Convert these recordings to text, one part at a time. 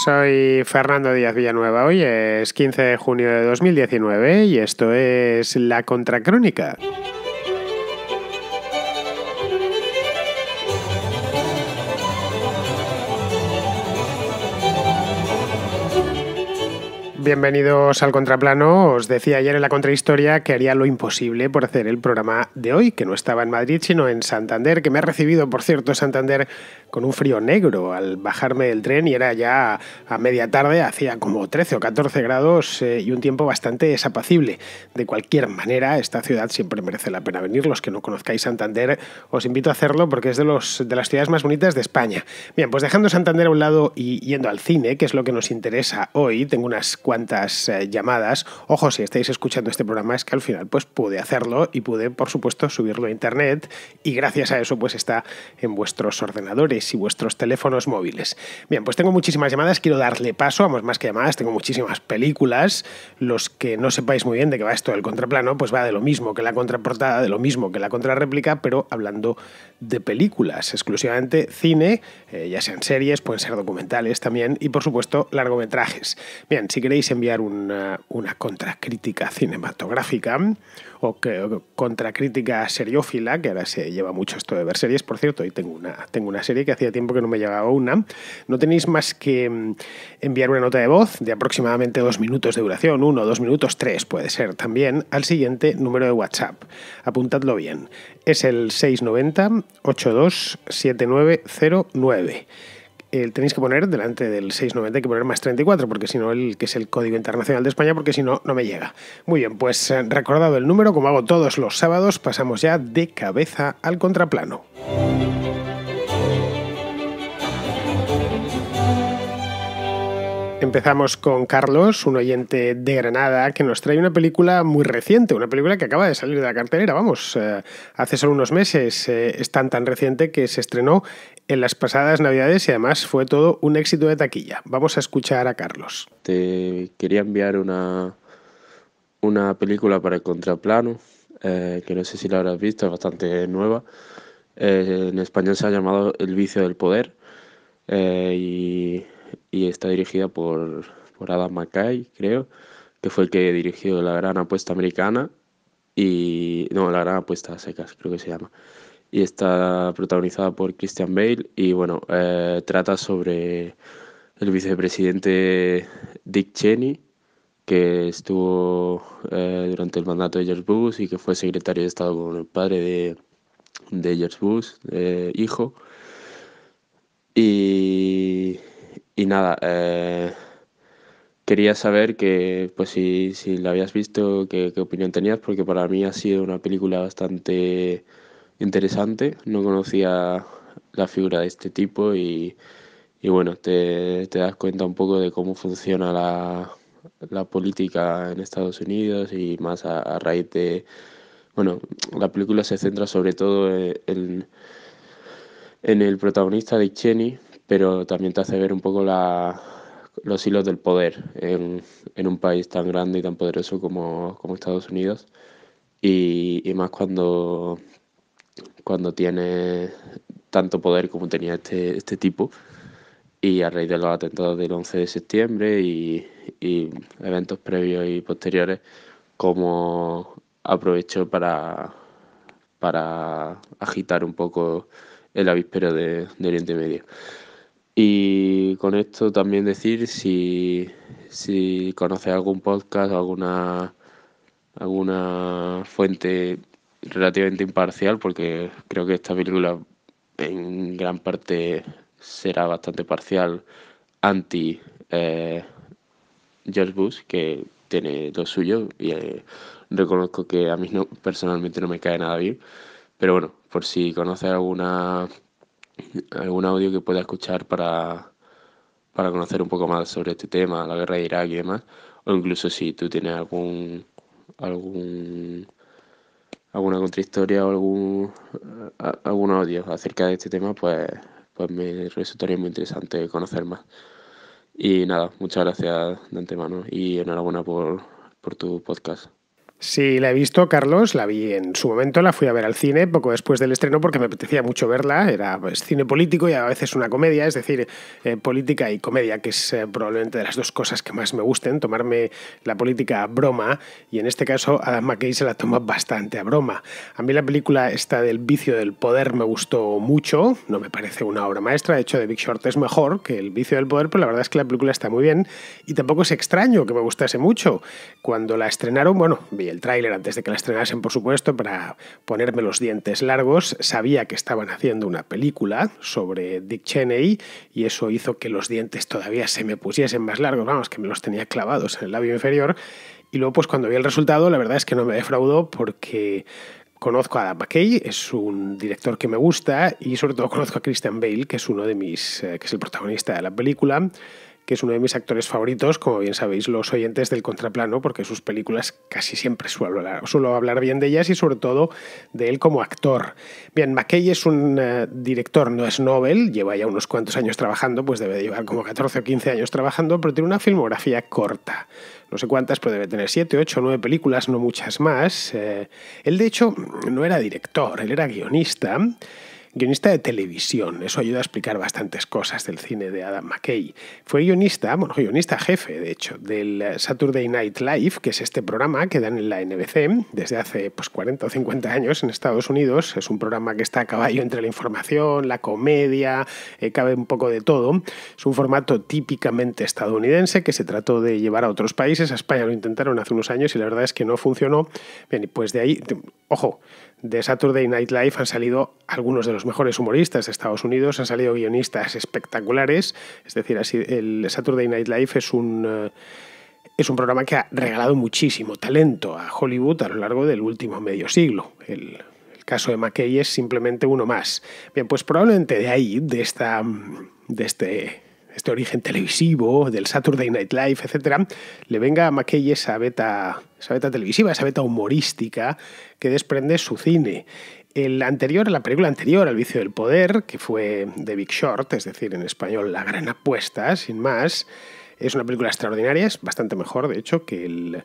Soy Fernando Díaz Villanueva. Hoy es 15 de junio de 2019 y esto es La Contracrónica. Bienvenidos al Contraplano. Os decía ayer en la Contrahistoria que haría lo imposible por hacer el programa de hoy, que no estaba en Madrid, sino en Santander, que me ha recibido, por cierto, Santander con un frío negro al bajarme del tren y era ya a media tarde, hacía como 13 o 14 grados eh, y un tiempo bastante desapacible. De cualquier manera, esta ciudad siempre merece la pena venir. Los que no conozcáis Santander, os invito a hacerlo porque es de, los, de las ciudades más bonitas de España. Bien, pues dejando Santander a un lado y yendo al cine, que es lo que nos interesa hoy, tengo unas cuantas eh, llamadas. Ojo, si estáis escuchando este programa, es que al final pues pude hacerlo y pude, por supuesto, subirlo a internet y gracias a eso pues está en vuestros ordenadores y vuestros teléfonos móviles. Bien, pues tengo muchísimas llamadas, quiero darle paso, vamos, más que llamadas, tengo muchísimas películas. Los que no sepáis muy bien de qué va esto del contraplano, pues va de lo mismo que la contraportada, de lo mismo que la contrarréplica, pero hablando de películas, exclusivamente cine, eh, ya sean series, pueden ser documentales también, y por supuesto largometrajes. Bien, si queréis enviar una, contracrítica cinematográfica o, que, contracrítica seriófila, que ahora se lleva mucho esto de ver series, por cierto, y tengo una, tengo una serie que hacía tiempo que no me llegaba una, no tenéis más que mm, enviar una nota de voz de aproximadamente dos minutos de duración, uno, dos minutos, tres puede ser también, al siguiente número de WhatsApp. Apuntadlo bien. Es el 690 827909. El tenéis que poner delante del 690, hay que poner más 34, porque si no, el que es el código internacional de España, porque si no, no me llega. Muy bien, pues eh, recordado el número, como hago todos los sábados, pasamos ya de cabeza al contraplano. Empezamos con Carlos, un oyente de Granada, que nos trae una película muy reciente, una película que acaba de salir de la cartelera, vamos, eh, hace solo unos meses, eh, es tan tan reciente que se estrenó en las pasadas navidades y además fue todo un éxito de taquilla. Vamos a escuchar a Carlos. Te quería enviar una, una película para el contraplano, eh, que no sé si la habrás visto, es bastante nueva. en español se ha llamado El vicio del poder y y está dirigida por, Adam McKay, creo, que fue el que dirigió La Gran Apuesta Americana y... no, La Gran Apuesta Secas, creo que se llama. Y está protagonizada por Christian Bale y bueno, eh, trata sobre el vicepresidente Dick Cheney, que estuvo eh, durante el mandato de George Bush y que fue secretario de Estado con el padre de, de George Bush, hijo. Y y nada, eh, quería saber que, pues si, la habías visto, qué, opinión tenías, porque para mí ha sido una película bastante interesante. No conocía la figura de este tipo y, bueno, te, das cuenta un poco de cómo funciona la, política en Estados Unidos y más a, raíz de... Bueno, la película se centra sobre todo en, en el protagonista de Cheney, pero también te hace ver un poco los hilos del poder en, un país tan grande y tan poderoso como, Estados Unidos. Y, más cuando, cuando tiene tanto poder como tenía este, este tipo. Y a raíz de los atentados del 11 de septiembre y, eventos previos y posteriores, como aprovechó para, para agitar un poco el avispero de, de Oriente Medio. Y con esto también decir si, si conoces algún podcast, alguna, alguna fuente relativamente imparcial, porque creo que esta película en gran parte será bastante parcial anti eh, George Bush, que tiene lo suyo y eh, reconozco que a mí no, personalmente no me cae nada bien. Pero bueno, por si conoces alguna algún audio que pueda escuchar para, para conocer un poco más sobre este tema, la guerra de Irak y demás, o incluso si tú tienes algún algún alguna contrahistoria o algún algún audio acerca de este tema, pues pues me resultaría muy interesante conocer más. Y nada, muchas gracias de antemano y enhorabuena por, por tu podcast. Sí, la he visto, Carlos, la vi en su momento, la fui a ver al cine poco después del estreno porque me apetecía mucho verla, era pues, cine político y a veces una comedia, es decir, eh, política y comedia, que es eh, probablemente de las dos cosas que más me gusten, tomarme la política a broma y en este caso Adam McKay se la toma bastante a broma. A mí la película esta del vicio del poder me gustó mucho, no me parece una obra maestra, de hecho The Big Short es mejor que El vicio del poder, pero la verdad es que la película está muy bien y tampoco es extraño que me gustase mucho. Cuando la estrenaron, bueno, bien el tráiler antes de que la estrenasen, por supuesto, para ponerme los dientes largos. Sabía que estaban haciendo una película sobre Dick Cheney y eso hizo que los dientes todavía se me pusiesen más largos, vamos, que me los tenía clavados en el labio inferior. Y luego, pues cuando vi el resultado, la verdad es que no me defraudó porque conozco a Adam es un director que me gusta y sobre todo conozco a Christian Bale, que es uno de mis, eh, que es el protagonista de la película que es uno de mis actores favoritos, como bien sabéis los oyentes del Contraplano, porque sus películas casi siempre suelo hablar, suelo hablar bien de ellas y sobre todo de él como actor. Bien, McKay es un eh, director, no es Nobel, lleva ya unos cuantos años trabajando, pues debe de llevar como 14 o 15 años trabajando, pero tiene una filmografía corta no sé cuántas, pero debe tener siete, ocho, nueve películas, no muchas más. Eh, él, de hecho, no era director, él era guionista guionista de televisión. Eso ayuda a explicar bastantes cosas del cine de Adam McKay. Fue guionista, bueno, guionista jefe, de hecho, del eh, Saturday Night Live, que es este programa que dan en la NBC desde hace pues, 40 o 50 años en Estados Unidos. Es un programa que está a caballo entre la información, la comedia, eh, cabe un poco de todo. Es un formato típicamente estadounidense que se trató de llevar a otros países. A España lo intentaron hace unos años y la verdad es que no funcionó. Bien, y pues de ahí, ojo, de Saturday Night Live han salido algunos de los mejores humoristas de Estados Unidos, han salido guionistas espectaculares. Es decir, así, el Saturday Night Live es un, eh, es un programa que ha regalado muchísimo talento a Hollywood a lo largo del último medio siglo. El, caso de McKay es simplemente uno más. Bien, pues probablemente de ahí, de, esta, de este este origen televisivo, del Saturday Night Live, etc., le venga a McKay esa beta, esa beta televisiva, esa beta humorística que desprende su cine. El anterior, la película anterior, al vicio del poder, que fue The Big Short, es decir, en español La gran apuesta, sin más, es una película extraordinaria, es bastante mejor, de hecho, que el,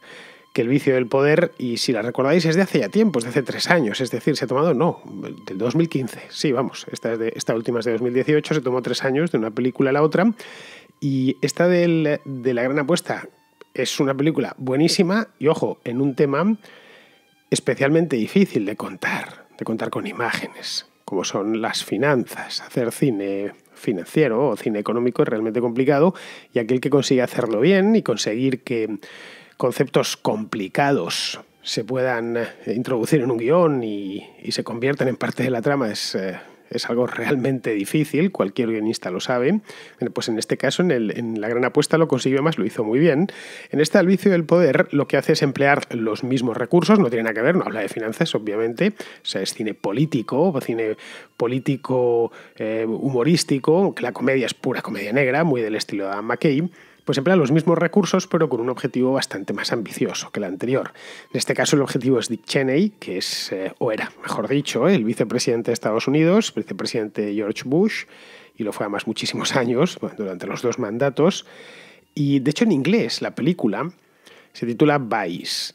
que el vicio del poder, y si la recordáis, es de hace ya tiempo, es de hace tres años, es decir, se ha tomado, no, del 2015, sí, vamos, esta, de, esta última es de 2018, se tomó tres años de una película a la otra, y esta de La Gran Apuesta es una película buenísima, y ojo, en un tema especialmente difícil de contar, de contar con imágenes, como son las finanzas, hacer cine financiero o cine económico es realmente complicado, y aquel que consigue hacerlo bien y conseguir que conceptos complicados se puedan eh, introducir en un guión y, se conviertan en parte de la trama es, eh, algo realmente difícil, cualquier guionista lo sabe. pues en este caso, en, La Gran Apuesta lo consiguió, más, lo hizo muy bien. En este Al Vicio del Poder lo que hace es emplear los mismos recursos, no tiene nada que ver, no habla de finanzas, obviamente, es cine político, cine político eh, humorístico, la comedia es pura comedia negra, muy del estilo de Adam McKay pues emplea los mismos recursos pero con un objetivo bastante más ambicioso que el anterior. En este caso el objetivo es Dick Cheney, que es, eh, o era, mejor dicho, el vicepresidente de Estados Unidos, vicepresidente George Bush, y lo fue además muchísimos años, durante los dos mandatos. Y de hecho en inglés la película se titula Vice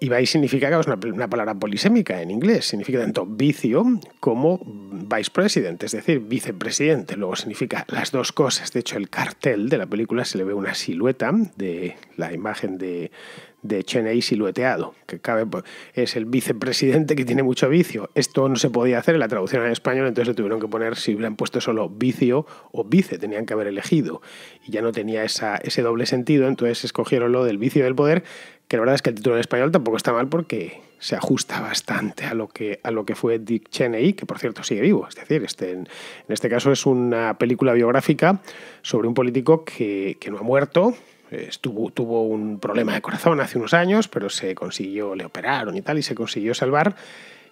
vice significa, es una, palabra polisémica en inglés, significa tanto vicio como vicepresidente, es decir, vicepresidente. Luego significa las dos cosas. De hecho, el cartel de la película se le ve una silueta de la imagen de, de Cheney silueteado, que cabe, pues, es el vicepresidente que tiene mucho vicio. Esto no se podía hacer en la traducción al español, entonces le tuvieron que poner, si han puesto solo vicio o vice, tenían que haber elegido. Y ya no tenía ese doble sentido, entonces escogieron lo del vicio del poder, que la verdad es que el título en español tampoco está mal porque se ajusta bastante a lo que, a lo que fue Dick Cheney, que por cierto sigue vivo. Es decir, este, en, este caso es una película biográfica sobre un político que, que no ha muerto, Estuvo, tuvo un problema de corazón hace unos años, pero se consiguió, le operaron y tal, y se consiguió salvar.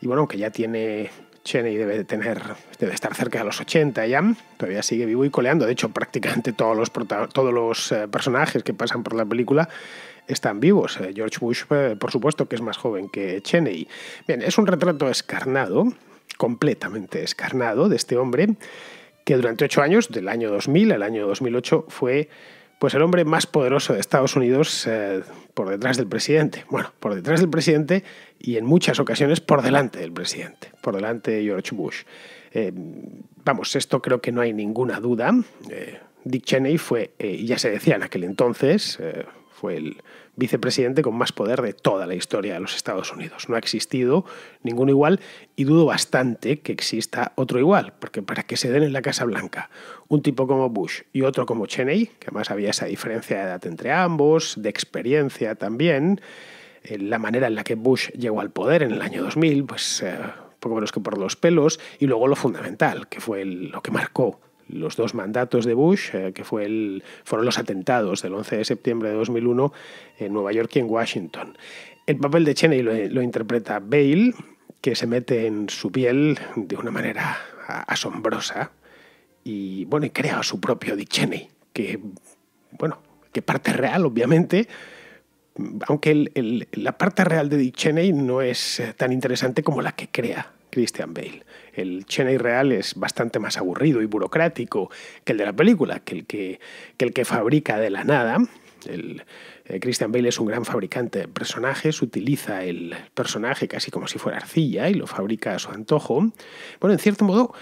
Y bueno, aunque ya tiene Cheney debe tener, debe estar cerca de los 80 ya, todavía sigue vivo y coleando. De hecho, prácticamente todos los, todos los eh, personajes que pasan por la película están vivos. Eh, George Bush, eh, por supuesto, que es más joven que Cheney. Bien, es un retrato escarnado, completamente escarnado, de este hombre que durante ocho años, del año 2000 al año 2008, fue pues el hombre más poderoso de Estados Unidos eh, por detrás del presidente. Bueno, por detrás del presidente y en muchas ocasiones por delante del presidente, por delante de George Bush. Eh, vamos, esto creo que no hay ninguna duda. Eh, Dick Cheney fue, ya se decía en aquel entonces, fue el vicepresidente con más poder de toda la historia de los Estados Unidos. No ha existido ningún igual y dudo bastante que exista otro igual, porque para que se den en la Casa Blanca un tipo como Bush y otro como Cheney, que además había esa diferencia de edad entre ambos, de experiencia también, eh, la manera en la que Bush llegó al poder en el año 2000, pues eh, poco menos que por los pelos, y luego lo fundamental, que fue lo que marcó los dos mandatos de Bush, eh, que fue fueron los atentados del 11 de septiembre de 2001 en Nueva York y en Washington. El papel de Cheney lo, interpreta Bale, que se mete en su piel de una manera asombrosa y, bueno, y crea su propio Dick Cheney, que, bueno, que parte real, obviamente, aunque la parte real de Dick Cheney no es eh, tan interesante como la que crea Christian Bale. El cheney real es bastante más aburrido y burocrático que el de la película, que el que, el que fabrica de la nada. El, eh, Christian Bale es un gran fabricante de personajes, utiliza el personaje casi como si fuera arcilla y lo fabrica a su antojo. Bueno, en cierto modo,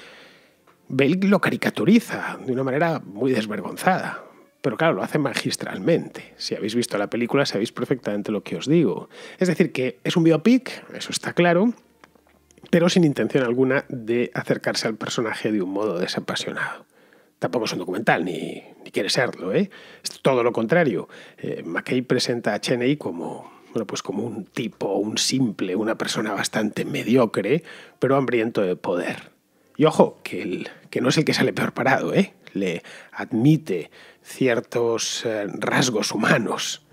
Bale lo caricaturiza de una manera muy desvergonzada. Pero claro, lo hace magistralmente. Si habéis visto la película, sabéis perfectamente lo que os digo. Es decir, que es un biopic, eso está claro, pero sin intención alguna de acercarse al personaje de un modo desapasionado. Tampoco es un documental, ni, quiere serlo, ¿eh? es todo lo contrario. Eh, McKay presenta a Cheney como, bueno, pues como un tipo, un simple, una persona bastante mediocre, pero hambriento de poder. Y ojo, que, que no es el que sale peor parado, ¿eh? le admite ciertos eh, rasgos humanos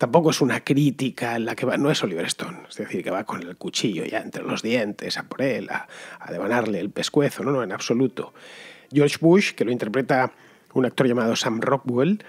tampoco es una crítica en la que va, no es Oliver Stone, es decir, que va con el cuchillo ya entre los dientes a por él, a, devanarle el pescuezo, no, no, en absoluto. George Bush, que lo interpreta un actor llamado Sam Rockwell,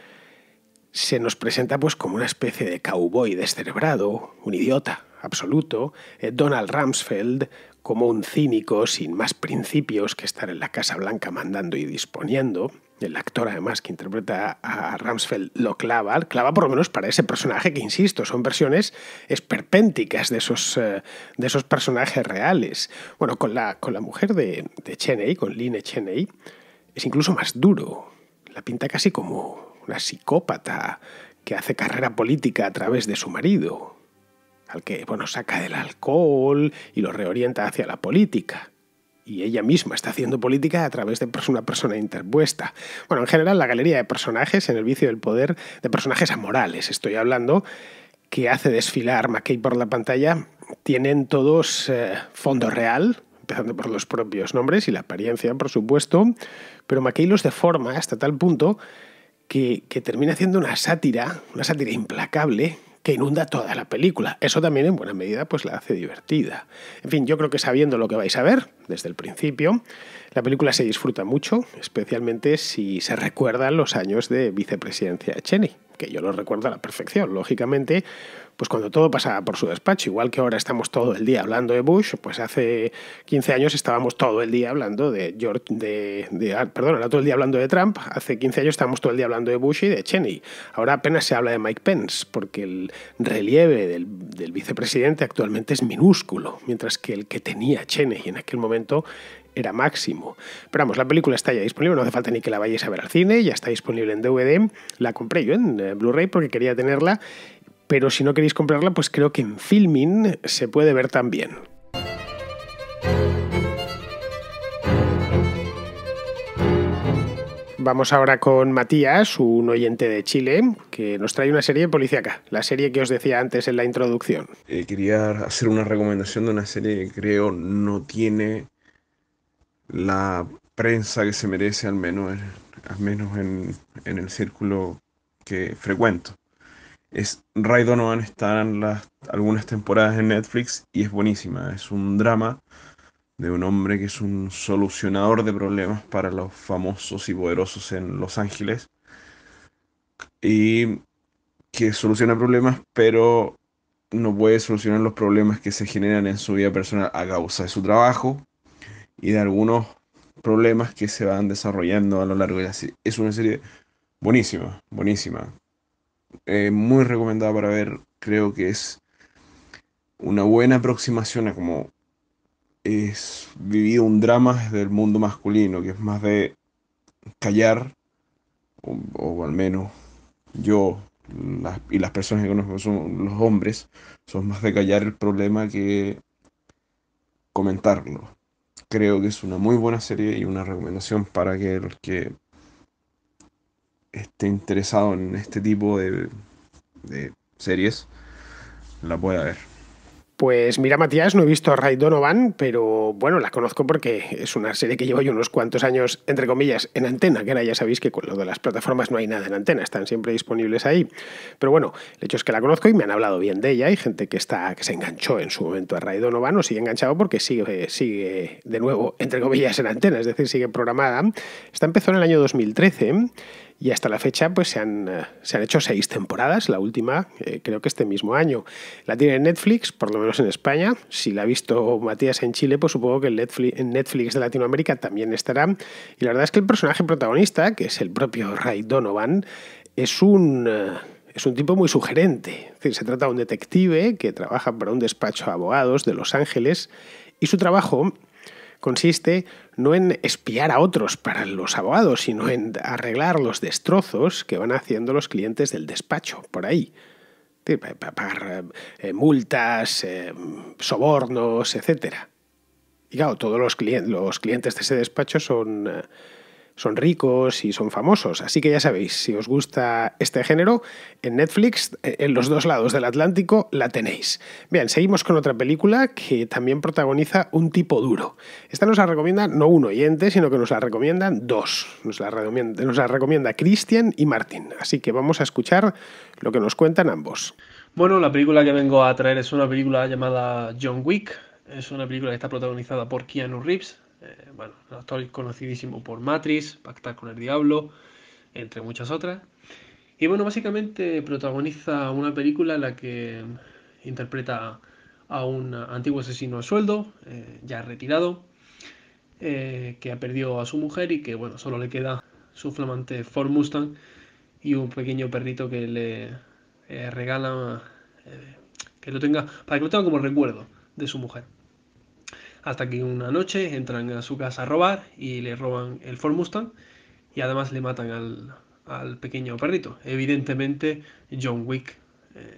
se nos presenta pues como una especie de cowboy descerebrado, un idiota absoluto, eh, Donald Rumsfeld como un cínico sin más principios que estar en la Casa Blanca mandando y disponiendo, el actor además que interpreta a Ramsfeld lo clava, clava por lo menos para ese personaje que, insisto, son versiones esperpénticas de esos, eh, de esos personajes reales. Bueno, con la, con la mujer de, Cheney, con Lynne Cheney, es incluso más duro. La pinta casi como una psicópata que hace carrera política a través de su marido, al que bueno, saca del alcohol y lo reorienta hacia la política y ella misma está haciendo política a través de una persona interpuesta. Bueno, en general la galería de personajes en el vicio del poder, de personajes amorales, estoy hablando, que hace desfilar McKay por la pantalla, tienen todos eh, fondo real, empezando por los propios nombres y la apariencia, por supuesto, pero McKay los deforma hasta tal punto que, que termina haciendo una sátira, una sátira implacable, que inunda toda la película. Eso también en buena medida pues la hace divertida. En fin, yo creo que sabiendo lo que vais a ver desde el principio, la película se disfruta mucho, especialmente si se recuerdan los años de vicepresidencia de Cheney que yo lo recuerdo a la perfección, lógicamente, pues cuando todo pasaba por su despacho, igual que ahora estamos todo el día hablando de Bush, pues hace 15 años estábamos todo el día hablando de George, de, ah, el día hablando de Trump, hace 15 años estábamos todo el día hablando de Bush y de Cheney, ahora apenas se habla de Mike Pence, porque el relieve del, del vicepresidente actualmente es minúsculo, mientras que el que tenía Cheney en aquel momento era máximo. Pero vamos, la película está ya disponible, no hace falta ni que la vayáis a ver al cine, ya está disponible en DVD. La compré yo en eh, Blu-ray porque quería tenerla, pero si no queréis comprarla, pues creo que en Filmin se puede ver también. Vamos ahora con Matías, un oyente de Chile, que nos trae una serie policiaca, la serie que os decía antes en la introducción. Eh, quería hacer una recomendación de una serie que creo no tiene la prensa que se merece, eh, al menos, en, en, el círculo que frecuento. Es Ray Donovan está en las, algunas temporadas en Netflix y es buenísima. Es un drama de un hombre que es un solucionador de problemas para los famosos y poderosos en Los Ángeles y que soluciona problemas, pero no puede solucionar los problemas que se generan en su vida personal a causa de su trabajo y de algunos problemas que se van desarrollando a lo largo de la serie. Es una serie buenísima, buenísima. Eh, muy recomendada para ver. Creo que es una buena aproximación a cómo es vivido un drama del mundo masculino, que es más de callar, o, al menos yo y las personas que conozco son los hombres, son más de callar el problema que comentarlo creo que es una muy buena serie y una recomendación para que el que esté interesado en este tipo de series, la pueda ver. Pues mira, Matías, no he visto a Ray Donovan, pero bueno, la conozco porque es una serie que llevo unos cuantos años, entre comillas, en antena, que ahora ya sabéis que con lo de las plataformas no hay nada en antena, están siempre disponibles ahí. Pero bueno, el hecho es que la conozco y me han hablado bien de ella. Hay gente que está, que se enganchó en su momento a Ray Donovan o sigue enganchado porque sigue, sigue de nuevo, entre comillas, en antena, es decir, sigue programada. Está empezó en el año 2013 y hasta la fecha pues, se, han, eh, se han hecho seis temporadas, la última eh, creo que este mismo año. La tiene en Netflix, por lo menos en España. Si la ha visto Matías en Chile, pues supongo que en Netflix, de Latinoamérica también estará. Y la verdad es que el personaje protagonista, que es el propio Ray Donovan, es un... Eh, es un tipo muy sugerente. se trata de un detective que trabaja para un despacho de abogados de Los Ángeles y su trabajo consiste no en espiar a otros para los abogados, sino en arreglar los destrozos que van haciendo los clientes del despacho por ahí. Pagar eh, multas, eh, sobornos, etc. Y claro, todos los, clientes, los clientes de ese despacho son... Eh, son ricos y son famosos. Así que ya sabéis, si os gusta este género, en Netflix, eh, en los dos lados del Atlántico, la tenéis. Bien, seguimos con otra película que también protagoniza un tipo duro. Esta nos la recomienda no un oyente, sino que nos la recomiendan dos. Nos la recomienda, nos la recomienda Christian y Martin, Así que vamos a escuchar lo que nos cuentan ambos. Bueno, la película que vengo a traer es una película llamada John Wick. Es una película que está protagonizada por Keanu Reeves, eh, bueno, el actor conocidísimo por Matrix, Pactar con el Diablo, entre muchas otras. Y bueno, básicamente protagoniza una película en la que interpreta a un antiguo asesino a sueldo, eh, ya retirado, eh, que ha perdido a su mujer y que bueno, solo le queda su flamante Ford Mustang y un pequeño perrito que le regala, que lo tenga, para que lo tenga como recuerdo de su mujer hasta que una noche entran a su casa a robar y le roban el Ford Mustang y además le matan al, pequeño perrito. Evidentemente John Wick eh,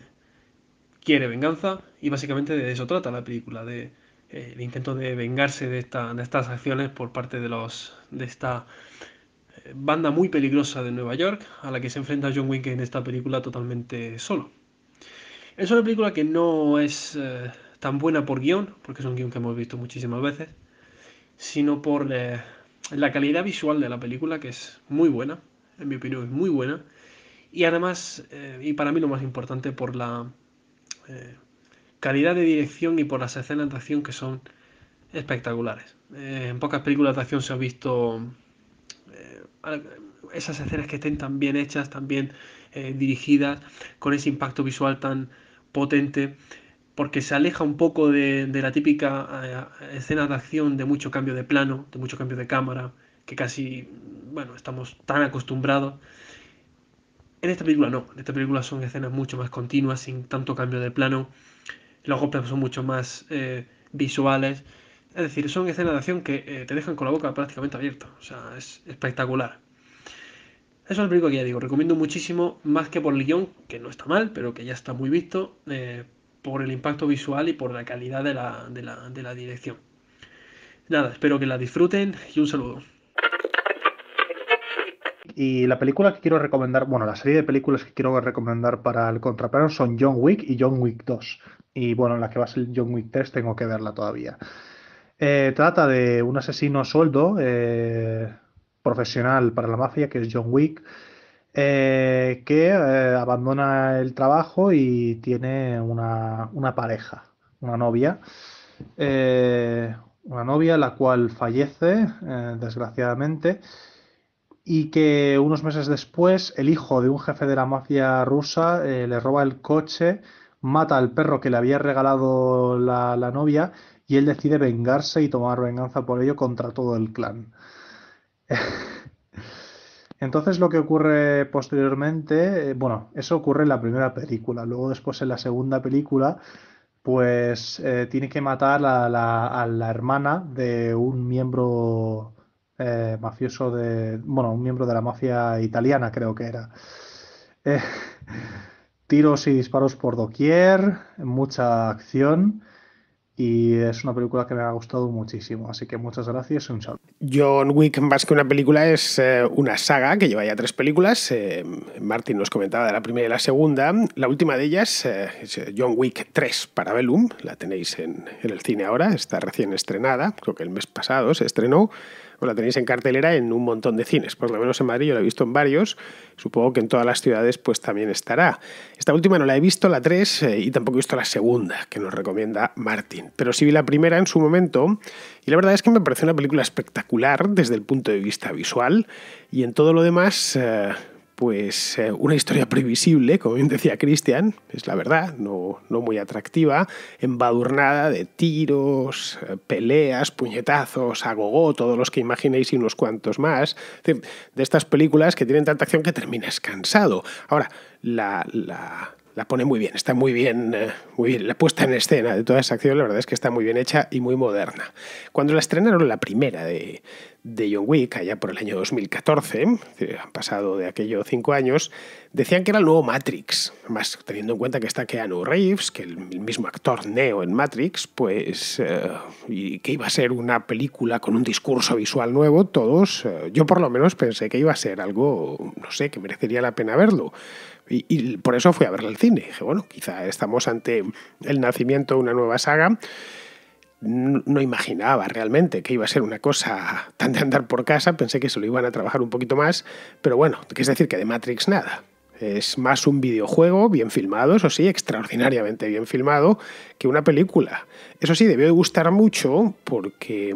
quiere venganza y básicamente de eso trata la película, de eh, el intento de vengarse de, estas acciones por parte de, los, de esta eh, banda muy peligrosa de Nueva York a la que se enfrenta John Wick en esta película totalmente solo. Es una película que no es tan buena por guión, porque es un guión que hemos visto muchísimas veces, sino por eh, la calidad visual de la película, que es muy buena, en mi opinión es muy buena, y además, eh, y para mí lo más importante, por la eh, calidad de dirección y por las escenas de acción que son espectaculares. en pocas películas de acción se ha visto esas escenas que estén tan bien hechas, tan bien dirigidas, con ese impacto visual tan potente porque se aleja un poco de, la típica eh, escena de acción de mucho cambio de plano, de mucho cambio de cámara, que casi, bueno, estamos tan acostumbrados. En esta película no, en esta película son escenas mucho más continuas, sin tanto cambio de plano, los golpes son mucho más eh, visuales, es decir, son escenas de acción que eh, te dejan con la boca prácticamente abierta, o sea, es espectacular. Eso Es lo único que ya digo, recomiendo muchísimo, más que por el guión, que no está mal, pero que ya está muy visto, por el impacto visual y por la calidad de la, dirección. Nada, espero que la disfruten y un saludo. Y la película que quiero recomendar, bueno, la serie de películas que quiero recomendar para el contraplano son John Wick y John Wick 2. Y bueno, en la que va a ser John Wick 3 tengo que verla todavía. Eh, trata de un asesino a sueldo eh, profesional para la mafia, que es John Wick, eh, que eh, abandona el trabajo y tiene una, pareja, una novia. Eh, una novia la cual fallece, desgraciadamente, y que unos meses después el hijo de un jefe de la mafia rusa le roba el coche, mata al perro que le había regalado la, la novia y él decide vengarse y tomar venganza por ello contra todo el clan. Entonces lo que ocurre posteriormente, eh, bueno, eso ocurre en la primera película, luego después en la segunda película, pues eh, tiene que matar a la, hermana de un miembro eh, mafioso de, bueno, un miembro de la mafia italiana creo que era. tiros y disparos por doquier, mucha acción y es una película que me ha gustado muchísimo. Así que muchas gracias y un saludo. John Wick, más que una película, es eh, una saga que lleva ya tres películas. Eh, Martin nos comentaba de la primera y la segunda. La última de ellas eh, es John Wick 3 para La tenéis en el cine ahora, está recién estrenada, creo que el mes pasado se estrenó. Pues la tenéis en cartelera en un montón de cines. Por lo menos en Madrid yo la he visto en varios. Supongo que en todas las ciudades pues también estará. Esta última no la he visto, la 3, eh, y tampoco he visto la segunda que nos recomienda Martín. Pero sí vi la primera en su momento y la verdad es que me parece una película espectacular desde el punto de vista visual y en todo lo demás... Eh, pues eh, una historia previsible, como bien decía Cristian, es la verdad, no, no, muy atractiva, embadurnada de tiros, eh, peleas, puñetazos, agogó, todos los que imaginéis y unos cuantos más, de, de estas películas que tienen tanta acción que terminas cansado. Ahora, la, la la pone muy bien, está muy bien, eh, muy bien. La puesta en escena de toda esa acción, la verdad es que está muy bien hecha y muy moderna. Cuando la estrenaron la primera de, de John Wick, allá por el año 2014, han pasado de aquello cinco años, decían que era el nuevo Matrix. Más teniendo en cuenta que está Keanu Reeves, que el, mismo actor Neo en Matrix, pues, eh, y que iba a ser una película con un discurso visual nuevo, todos, eh, yo por lo menos pensé que iba a ser algo, no sé, que merecería la pena verlo y, por eso fui a verla el cine. Dije, bueno, quizá estamos ante el nacimiento de una nueva saga no imaginaba realmente que iba a ser una cosa tan de andar por casa, pensé que se lo iban a trabajar un poquito más, pero bueno, es decir que de Matrix nada. Es más un videojuego bien filmado, eso sí, extraordinariamente bien filmado, que una película. Eso sí, debió de gustar mucho porque,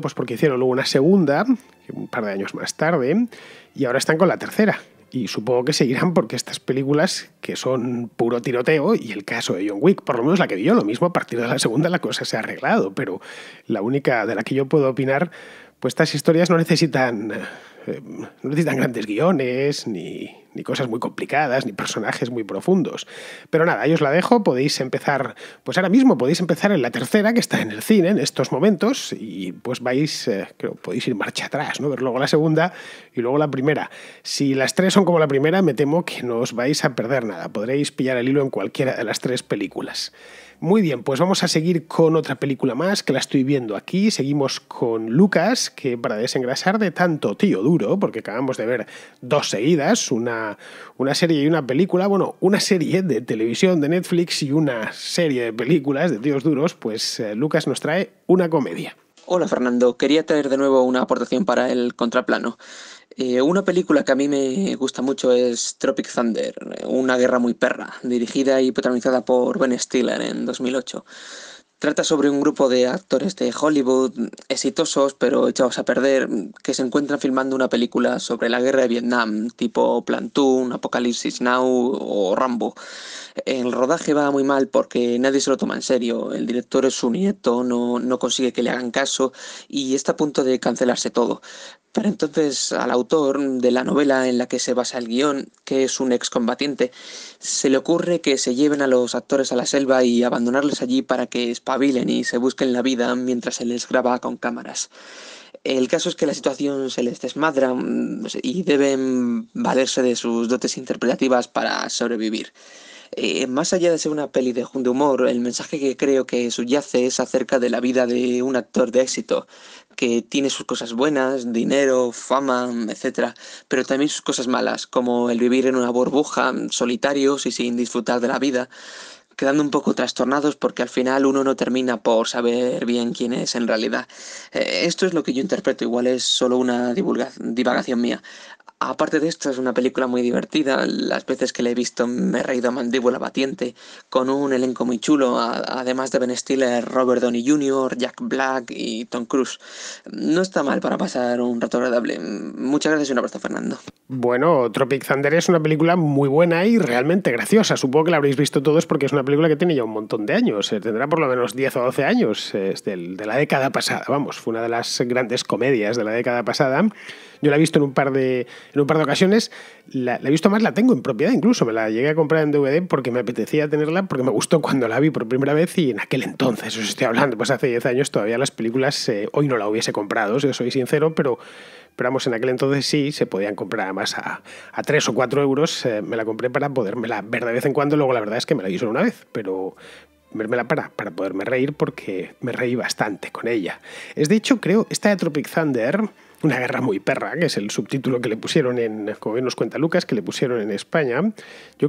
pues porque hicieron luego una segunda, un par de años más tarde, y ahora están con la tercera, y supongo que seguirán porque estas películas que son puro tiroteo y el caso de John Wick, por lo menos la que vi yo, lo mismo a partir de la segunda la cosa se ha arreglado, pero la única de la que yo puedo opinar, pues estas historias no necesitan, eh, no necesitan grandes guiones ni, ni cosas muy complicadas, ni personajes muy profundos. Pero nada, ahí os la dejo, podéis empezar, pues ahora mismo podéis empezar en la tercera, que está en el cine en estos momentos, y pues vais, eh, podéis ir marcha atrás, ¿no? Ver luego la segunda y luego la primera. Si las tres son como la primera, me temo que no os vais a perder nada, podréis pillar el hilo en cualquiera de las tres películas. Muy bien, pues vamos a seguir con otra película más que la estoy viendo aquí. Seguimos con Lucas, que para desengrasar de tanto tío duro, porque acabamos de ver dos seguidas, una, una serie y una película, bueno, una serie de televisión de Netflix y una serie de películas de tíos duros, pues eh, Lucas nos trae una comedia. Hola Fernando, quería traer de nuevo una aportación para el contraplano. Eh, una película que a mí me gusta mucho es Tropic Thunder, una guerra muy perra, dirigida y protagonizada por Ben Stiller en 2008. Trata sobre un grupo de actores de Hollywood exitosos pero echados a perder que se encuentran filmando una película sobre la guerra de Vietnam, tipo Platoon, Apocalipsis Now o Rambo. El rodaje va muy mal porque nadie se lo toma en serio, el director es su nieto, no, no consigue que le hagan caso y está a punto de cancelarse todo. Pero entonces al autor de la novela en la que se basa el guión, que es un excombatiente, se le ocurre que se lleven a los actores a la selva y abandonarles allí para que espabilen y se busquen la vida mientras se les graba con cámaras. El caso es que la situación se les desmadra mm, y deben valerse de sus dotes interpretativas para sobrevivir. Eh, más allá de ser una peli de, humor, el mensaje que creo que subyace es acerca de la vida de un actor de éxito, que tiene sus cosas buenas, dinero, fama, etcétera, pero también sus cosas malas, como el vivir en una burbuja, solitarios y sin disfrutar de la vida, quedando un poco trastornados porque al final uno no termina por saber bien quién es en realidad. Eh, esto es lo que yo interpreto, igual es solo una divagación mía. Aparte de esto, es una película muy divertida. Las veces que la he visto me he reído a mandíbula batiente, con un elenco muy chulo, además de Ben Stiller, Robert Downey Jr., Jack Black y Tom Cruise. No está mal para pasar un rato agradable. Muchas gracias y un abrazo, Fernando. Bueno, Tropic Thunder es una película muy buena y realmente graciosa. Supongo que la habréis visto todos porque es una película que tiene ya un montón de años. Eh, tendrá por lo menos 10 o 12 años. Eh, es de la década pasada, vamos. Fue una de las grandes comedias de la década pasada. Yo la he visto en un par de en un par de ocasiones. La, he visto más, la tengo en propiedad incluso. Me la llegué a comprar en DVD porque me apetecía tenerla, porque me gustó cuando la vi por primera vez y en aquel entonces, os estoy hablando, pues hace 10 años todavía las películas, eh, hoy no la hubiese comprado, si soy sincero, pero, pero vamos, en aquel entonces sí se podían comprar más a, a 3 o 4 euros. Eh, me la compré para podérmela ver de vez en cuando, luego la verdad es que me la vi solo una vez, pero, vermela para, para poderme reír porque me reí bastante con ella. Es de hecho, creo, esta de Tropic Thunder una guerra muy perra, que es el subtítulo que le pusieron en, como nos cuenta Lucas, que le pusieron en España. Yo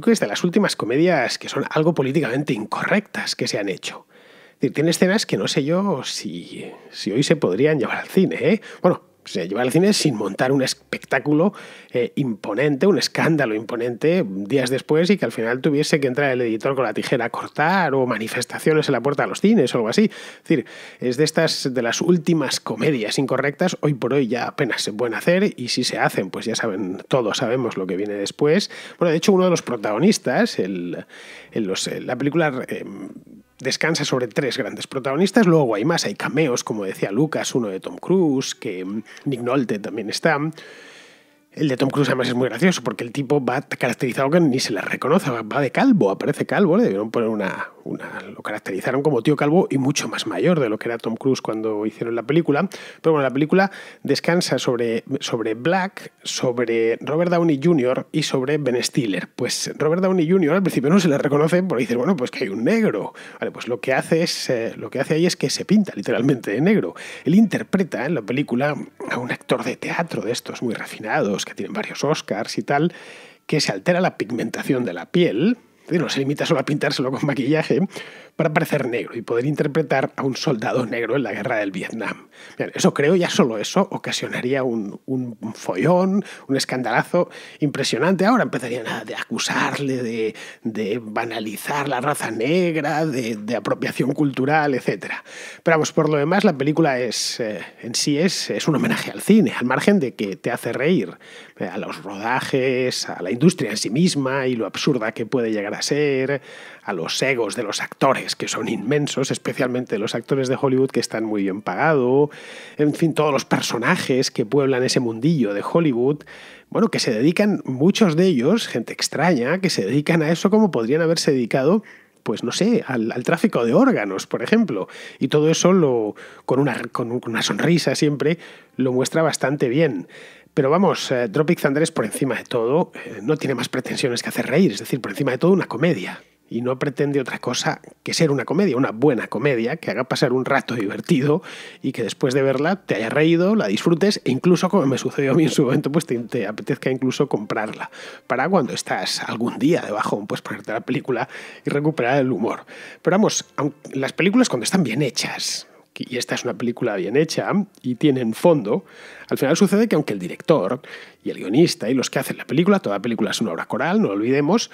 creo que es de las últimas comedias que son algo políticamente incorrectas que se han hecho. tiene escenas que no sé yo si, si hoy se podrían llevar al cine. ¿eh? Bueno, se lleva al cine sin montar un espectáculo eh, imponente, un escándalo imponente días después y que al final tuviese que entrar el editor con la tijera a cortar o manifestaciones en la puerta de los cines o algo así. Es decir, es de estas de las últimas comedias incorrectas, hoy por hoy ya apenas se pueden hacer y si se hacen, pues ya saben, todos sabemos lo que viene después. Bueno, de hecho uno de los protagonistas, eh, la película... Eh, descansa sobre tres grandes protagonistas, luego hay más, hay cameos, como decía Lucas, uno de Tom Cruise, que mm, Nick Nolte también está. El de Tom Cruise además es muy gracioso porque el tipo va caracterizado que ni se le reconoce, va de calvo, aparece calvo, ¿eh? le debieron poner una, lo caracterizaron como tío calvo y mucho más mayor de lo que era Tom Cruise cuando hicieron la película. Pero bueno, la película descansa sobre, sobre Black, sobre Robert Downey Jr. y sobre Ben Stiller. Pues Robert Downey Jr. al principio no se le reconoce porque dice, bueno, pues que hay un negro. Vale, pues lo que hace es eh, lo que hace ahí es que se pinta literalmente de negro. Él interpreta en la película a un actor de teatro de estos muy refinados, que tienen varios Oscars y tal, que se altera la pigmentación de la piel no se limita solo a pintárselo con maquillaje, ¿eh? para parecer negro y poder interpretar a un soldado negro en la guerra del Vietnam. eso creo, ya solo eso ocasionaría un, follón, un escandalazo impresionante. Ahora empezarían a acusarle de, banalizar la raza negra, de, apropiación cultural, etc. Pero vamos, por lo demás, la película es, eh, en sí es, es un homenaje al cine, al margen de que te hace reír, eh, a los rodajes, a la industria en sí misma y lo absurda que puede llegar a ser a los egos de los actores, que son inmensos, especialmente los actores de Hollywood que están muy bien pagados, en fin, todos los personajes que pueblan ese mundillo de Hollywood, bueno, que se dedican, muchos de ellos, gente extraña, que se dedican a eso como podrían haberse dedicado pues no sé, al, tráfico de órganos, por ejemplo. Y todo eso lo, con, una, con una sonrisa siempre lo muestra bastante bien. Pero vamos, Tropic eh, Thunder es por encima de todo, eh, no tiene más pretensiones que hacer reír, es decir, por encima de todo una comedia. Y no pretende otra cosa que ser una comedia, una buena comedia, que haga pasar un rato divertido y que después de verla te haya reído, la disfrutes e incluso, como me sucedió a mí en su momento, pues te, apetezca incluso comprarla. Para cuando estás algún día debajo, pues ponerte la película y recuperar el humor. Pero vamos, las películas cuando están bien hechas, y esta es una película bien hecha y tienen fondo, al final sucede que aunque el director y el guionista y los que hacen la película, toda película es una obra coral, no lo olvidemos,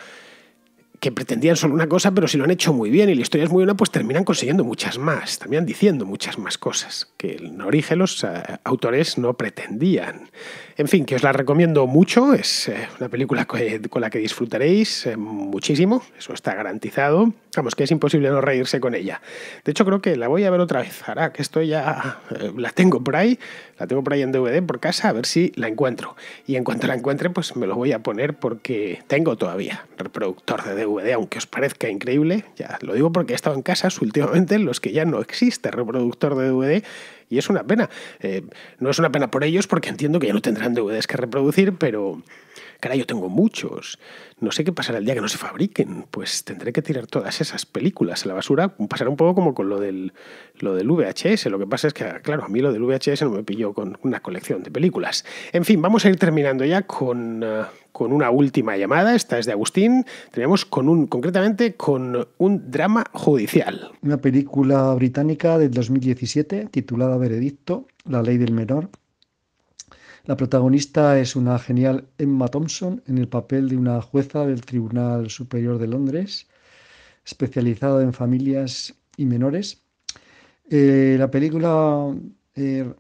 que pretendían solo una cosa, pero si lo han hecho muy bien y la historia es muy buena, pues terminan consiguiendo muchas más, también diciendo muchas más cosas que en origen los autores no pretendían. En fin, que os la recomiendo mucho, es eh, una película con la que disfrutaréis eh, muchísimo, eso está garantizado. Vamos, que es imposible no reírse con ella. De hecho, creo que la voy a ver otra vez, ahora que esto ya eh, la tengo por ahí, la tengo por ahí en DVD por casa, a ver si la encuentro. Y en cuanto la encuentre, pues me lo voy a poner porque tengo todavía reproductor de DVD aunque os parezca increíble, ya lo digo porque he estado en casas últimamente en los que ya no existe reproductor de DVD y es una pena. Eh, no es una pena por ellos porque entiendo que ya no tendrán DVDs que reproducir, pero... Cara, yo tengo muchos. No sé qué pasará el día que no se fabriquen. Pues tendré que tirar todas esas películas a la basura. Pasará un poco como con lo del, lo del VHS. Lo que pasa es que, claro, a mí lo del VHS no me pilló con una colección de películas. En fin, vamos a ir terminando ya con... Eh, con una última llamada, esta es de Agustín, tenemos con un, concretamente con un drama judicial. Una película británica del 2017 titulada Veredicto, La ley del menor, la protagonista es una genial Emma Thompson en el papel de una jueza del Tribunal Superior de Londres, especializada en familias y menores. Eh, la película eh,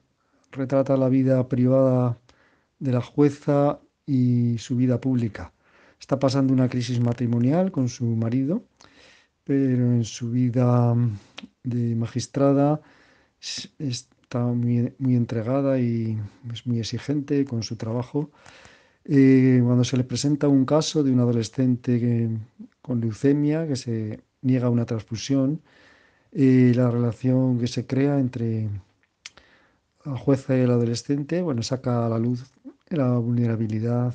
retrata la vida privada de la jueza y su vida pública. Está pasando una crisis matrimonial con su marido, pero en su vida mm, de magistrada Está muy, entregada y es muy exigente con su trabajo. Eh, cuando se le presenta un caso de un adolescente con leucemia que se niega una transfusión, eh, la relación que se crea entre la jueza y el adolescente, bueno, saca a la luz la vulnerabilidad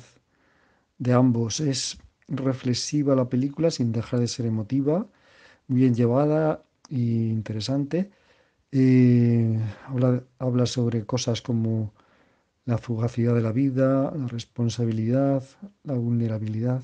de ambos. Es reflexiva la película sin dejar de ser emotiva, bien llevada e interesante. Y habla, sobre cosas como la fugacidad de la vida, la responsabilidad, la vulnerabilidad.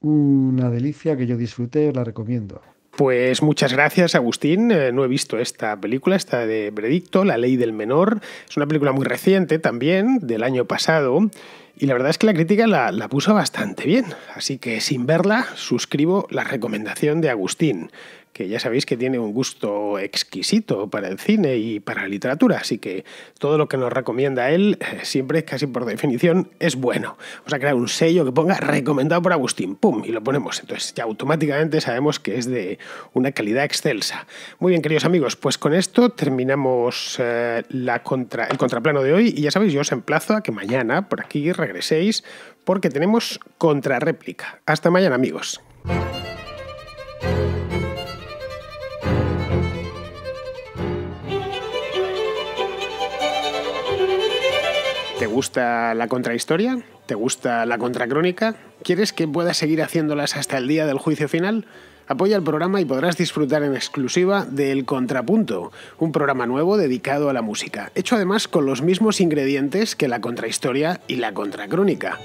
Una delicia que yo disfruté, la recomiendo. Pues muchas gracias, Agustín. Eh, no he visto esta película, esta de Predicto, La Ley del Menor. Es una película muy reciente también, del año pasado. Y la verdad es que la crítica la puso bastante bien. Así que sin verla, suscribo la recomendación de Agustín que ya sabéis que tiene un gusto exquisito para el cine y para la literatura, así que todo lo que nos recomienda él eh, siempre, casi por definición, es bueno. Vamos a crear un sello que ponga recomendado por Agustín, ¡pum! Y lo ponemos. Entonces ya automáticamente sabemos que es de una calidad excelsa. Muy bien, queridos amigos, pues con esto terminamos eh, la contra, el contraplano de hoy y ya sabéis, yo os emplazo a que mañana por aquí regreséis porque tenemos contrarréplica. Hasta mañana, amigos. ¿Te gusta la contrahistoria? ¿Te gusta la contracrónica? ¿Quieres que pueda seguir haciéndolas hasta el día del juicio final? Apoya el programa y podrás disfrutar en exclusiva de El Contrapunto, un programa nuevo dedicado a la música, hecho además con los mismos ingredientes que la contrahistoria y la contracrónica.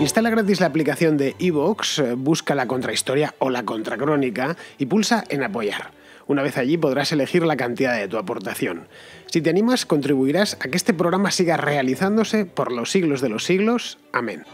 Instala gratis la aplicación de Evox, busca la contrahistoria o la contracrónica y pulsa en apoyar. Una vez allí podrás elegir la cantidad de tu aportación. Si te animas, contribuirás a que este programa siga realizándose por los siglos de los siglos. Amén.